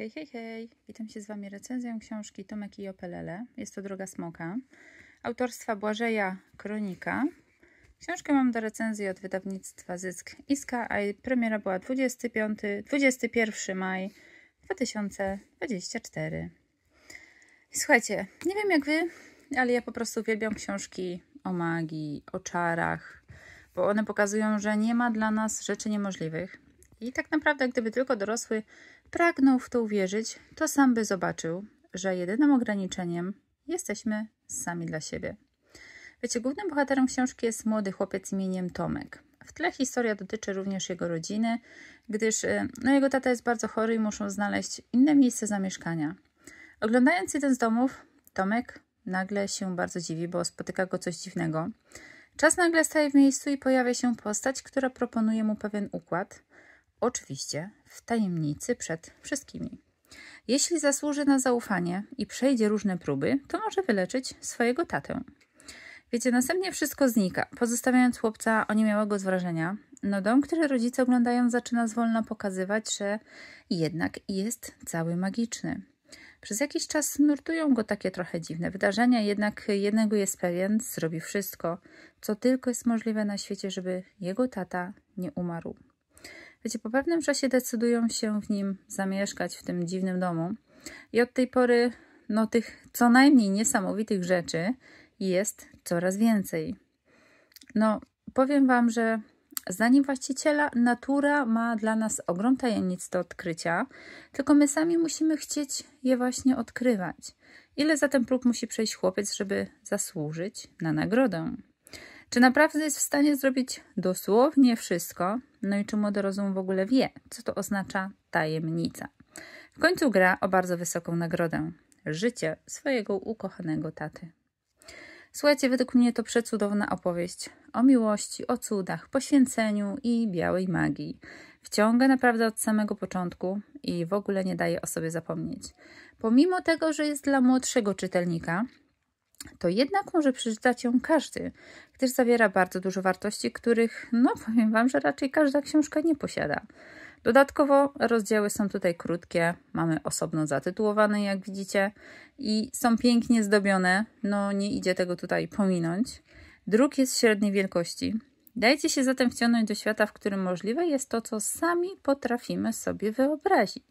Hej, hej, hej! Witam się z Wami recenzją książki Tomek i Opelele. Jest to Droga Smoka, autorstwa Błażeja Kronika. Książkę mam do recenzji od wydawnictwa Zysk Iska, a premiera była 25, 21 maj 2024. Słuchajcie, nie wiem jak Wy, ale ja po prostu uwielbiam książki o magii, o czarach, bo one pokazują, że nie ma dla nas rzeczy niemożliwych, i tak naprawdę, gdyby tylko dorosły pragnął w to uwierzyć, to sam by zobaczył, że jedynym ograniczeniem jesteśmy sami dla siebie. Wiecie, głównym bohaterem książki jest młody chłopiec imieniem Tomek. W tle historia dotyczy również jego rodziny, gdyż y, no, jego tata jest bardzo chory i muszą znaleźć inne miejsce zamieszkania. Oglądając jeden z domów, Tomek nagle się bardzo dziwi, bo spotyka go coś dziwnego. Czas nagle staje w miejscu i pojawia się postać, która proponuje mu pewien układ, Oczywiście w tajemnicy przed wszystkimi. Jeśli zasłuży na zaufanie i przejdzie różne próby, to może wyleczyć swojego tatę. Wiecie, następnie wszystko znika, pozostawiając chłopca oniemiałego z wrażenia. No dom, który rodzice oglądają, zaczyna zwolna pokazywać, że jednak jest cały magiczny. Przez jakiś czas nurtują go takie trochę dziwne wydarzenia, jednak jednego jest pewien, zrobi wszystko, co tylko jest możliwe na świecie, żeby jego tata nie umarł. Wiecie, po pewnym czasie decydują się w nim zamieszkać, w tym dziwnym domu. I od tej pory, no tych co najmniej niesamowitych rzeczy jest coraz więcej. No, powiem Wam, że zdaniem właściciela natura ma dla nas ogrom tajemnic do odkrycia, tylko my sami musimy chcieć je właśnie odkrywać. Ile zatem prób musi przejść chłopiec, żeby zasłużyć na nagrodę? Czy naprawdę jest w stanie zrobić dosłownie wszystko? No i czy młody rozum w ogóle wie, co to oznacza tajemnica? W końcu gra o bardzo wysoką nagrodę życie swojego ukochanego taty. Słuchajcie, według mnie to przecudowna opowieść o miłości, o cudach, poświęceniu i białej magii. Wciąga naprawdę od samego początku i w ogóle nie daje o sobie zapomnieć. Pomimo tego, że jest dla młodszego czytelnika, to jednak może przeczytać ją każdy, gdyż zawiera bardzo dużo wartości, których, no powiem Wam, że raczej każda książka nie posiada. Dodatkowo rozdziały są tutaj krótkie, mamy osobno zatytułowane, jak widzicie, i są pięknie zdobione, no nie idzie tego tutaj pominąć. Druk jest średniej wielkości. Dajcie się zatem wciągnąć do świata, w którym możliwe jest to, co sami potrafimy sobie wyobrazić.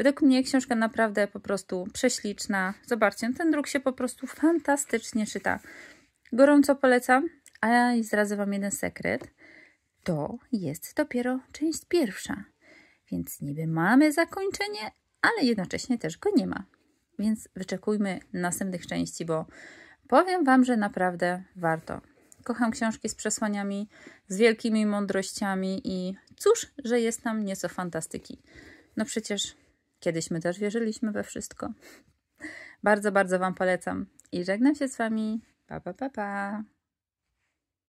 Według mnie książka naprawdę po prostu prześliczna. Zobaczcie, no ten druk się po prostu fantastycznie czyta. Gorąco polecam, a ja zdradzę Wam jeden sekret. To jest dopiero część pierwsza. Więc niby mamy zakończenie, ale jednocześnie też go nie ma. Więc wyczekujmy następnych części, bo powiem Wam, że naprawdę warto. Kocham książki z przesłaniami, z wielkimi mądrościami i cóż, że jest tam nieco fantastyki. No przecież Kiedyś my też wierzyliśmy we wszystko. Bardzo, bardzo Wam polecam i żegnam się z Wami. Pa, pa, pa, pa.